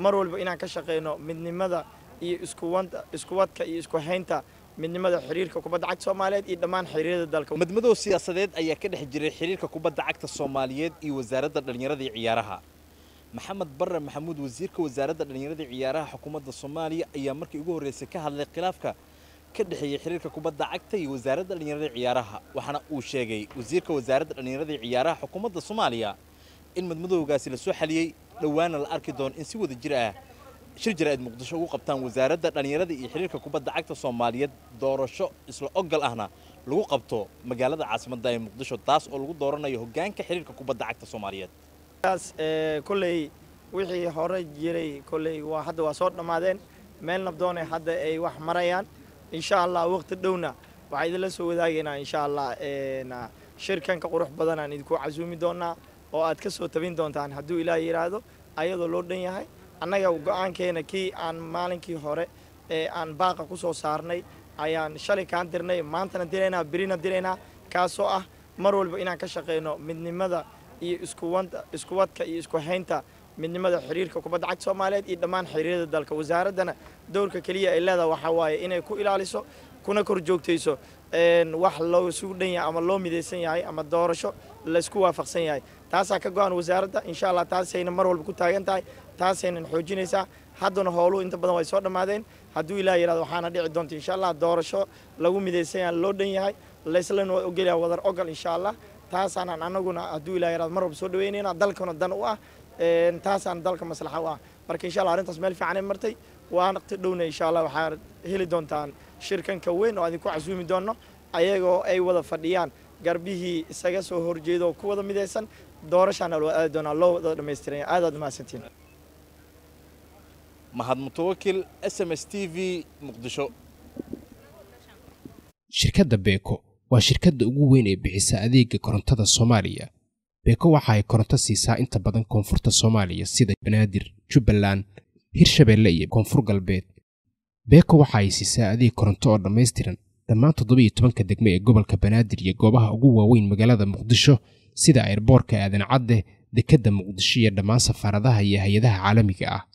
مرول بو إنان كشاقينو من نمدا إي إسكواتكا إي إسكوحينتا من نمدا حريركا كوباد عاك صوماليات إي دمان حريرد دالكو مدمدو سياسادات أي كده حجري حريركا كوباد عاك صوماليات إي وزارد دلنيرادي عيارها محمد بره محمود وزيركا وزارد دلنيرادي عيارها حكومة دا صومالي أيا مركي إيقو ريسكا هاللي قلافكا كده حي حريركا كوباد عاك تا إي وزارد دلنيرادي عيارها وحنا أوشيغي وزيركا وزارد دلنيرادي عيارها حكومة دا صوماليا إن مدمدو غاسي لسو حاليي dhowaana la arki doono in si wada jir ah shir jira aad muqdisho ugu qabtaan wasaaradda dhallinyarada iyo xiriirka kubadda cagta soomaaliyeed doorasho isla ogol ahna lagu qabto magaalada caasimadda ee muqdisho taas oo lagu dooranayo hoggaanka xiriirka kubadda cagta soomaaliyeed eh, koley wixii hore jiray koley waa hadda waa soo dhammaadeen meel nabdoone hadda ay wax marayaan insha allah waqti dhowna waxaa idinla soo wadaagaynaa insha allah eh, shirkanka qurux badan aan idinku casuumi doonaa oo aad ka soo tabin doontaan hadduu ilaah yidhaahdo ayadoo loo dhan yahay annaga go-aankeena kii aan maalinkii hore ee aan baaqa ku soo saarnay ayaan shalay kaan dirnay maantana diraynaa birina diraynaa kaasoo ah mar walba inaan ka shaqayno midnimada iyo iskuwadka iyo isku haynta midnimada xiriirka kubadda cagta soomaaliyeed iyo dhammaan xiriirada dalka wasaaraddana dowrka keliya ay leedaha waxaa waaye inay ku ilaaliso kuna kor joogtayso wax loosu dhan yahay ama loo midaysan yahay ama doorasho laysku waafaqsan yahay taasaa ka go-an wasaaradda insha allah taasayna mar walba ku taagan tahay taasaynan xoojinaysaa haddana howluhu inta badan way soo dhammaadeen hadduu ilaah yihahdo waxaana dhici doonta insha allah doorasho lagu midaysanyaa loo dhan yahay layslana waa wadar ogol insha allah taasaanaan anaguna hadduu ilah yihahdo mar walba soo dhaweynayna dalkana dan u ah taasaan dalka maslaxa u ah marka insha allah arrintaas meel fiicanay martay waanti dhowna insha allah waxaa heli doontaan shirkanka weyn oo idinku casuumi doonno ayagoo ay wada fadhiyaan garbihii isaga soo horjeeda oo ku wada midaysan doorashaana loo aadi doonaa loo wada dhammaystiranya aadaad mahadsantiin mahad s m s t v muqdisho shirkadda beeko waa shirkadda ugu weyn ee bixisa adeega korontada soomaaliya beeko waxa ay koronto siisaa inta badan koonfurta soomaaliya sida banaadir jubbaland hirshabeelle iyo koonfur galbeed beeko waxa ay siisaa adeeg koronto oo dhammaystiran dhammaan toddoba iyo tobanka degmo ee gobolka banaadir iyo goobaha ugu waaweyn magaalada muqdisho sida eerboorka aadan cadde dekedda muqdisho iyo dhammaan safaaradaha iyo hay-adaha caalamiga ah